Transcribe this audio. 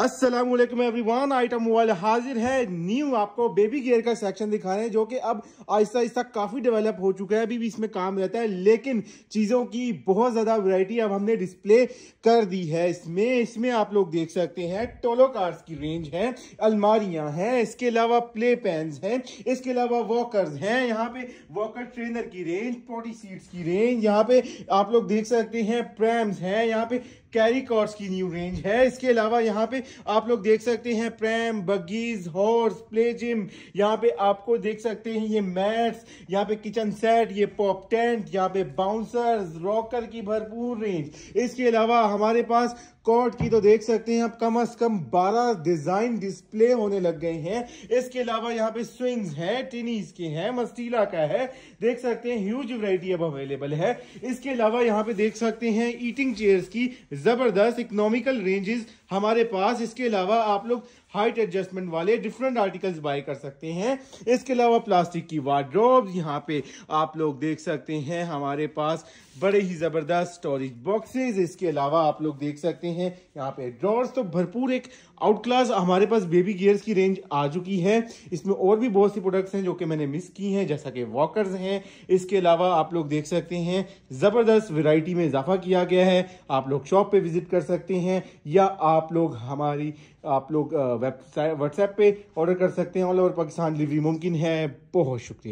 Aslam everyone item mobile हाजिर है new आपको बेबी गेयर का सेक्शन दिखा रहे हैं जो कि अब आहिस्ता आहिस्ता काफ़ी डेवलप हो चुका है अभी भी इसमें काम रहता है लेकिन चीज़ों की बहुत ज़्यादा वैरायटी अब हमने डिस्प्ले कर दी है इसमें इसमें आप लोग देख सकते हैं टोलो कार्स की रेंज है अलमारियाँ हैं इसके अलावा प्ले पैन हैं इसके अलावा वॉकर्स हैं यहाँ पे वॉकर ट्रेनर की रेंज पोटी सीट्स की रेंज यहाँ पे आप लोग देख सकते हैं प्रैम्स हैं यहाँ पे कैरी कॉर्स की न्यू रेंज है इसके अलावा यहाँ पे आप लोग देख सकते हैं pram buggies horse play gym यहाँ पे आपको देख सकते हैं ये मैट्स यहाँ पे किचन सेट ये पॉप टेंट यहाँ पे बाउंसर्स रॉकर की भरपूर रेंज इसके अलावा हमारे पास कॉर्ड की तो देख सकते हैं अब कम अज कम 12 डिजाइन डिस्प्ले होने लग गए हैं इसके अलावा यहाँ पे स्विंग्स हैं टिनीज के हैं मस्टीला का है देख सकते हैं ह्यूज वैरायटी अब अवेलेबल है इसके अलावा यहाँ पे देख सकते हैं ईटिंग चेयर्स की जबरदस्त इकोनॉमिकल रेंजेस हमारे पास इसके अलावा आप लोग हाइट एडजस्टमेंट वाले डिफरेंट आर्टिकल्स बाय कर सकते हैं इसके अलावा प्लास्टिक की वार्ड्रोब यहाँ पे आप लोग देख सकते हैं हमारे पास बड़े ही ज़बरदस्त स्टोरेज बॉक्सेस इसके अलावा आप लोग देख सकते हैं यहाँ पे ड्रॉर्स तो भरपूर एक आउट क्लास हमारे पास बेबी गियर्स की रेंज आ चुकी है इसमें और भी बहुत सी प्रोडक्ट्स हैं जो कि मैंने मिस की हैं जैसा कि वॉकर्स हैं इसके अलावा आप लोग देख सकते हैं ज़बरदस्त वैरायटी में इजाफा किया गया है आप लोग शॉप पे विजिट कर सकते हैं या आप लोग हमारी आप लोग व्हाट्सएप पे ऑर्डर कर सकते हैं ऑल ओवर पाकिस्तान डिलीवरी मुमकिन है बहुत शुक्रिया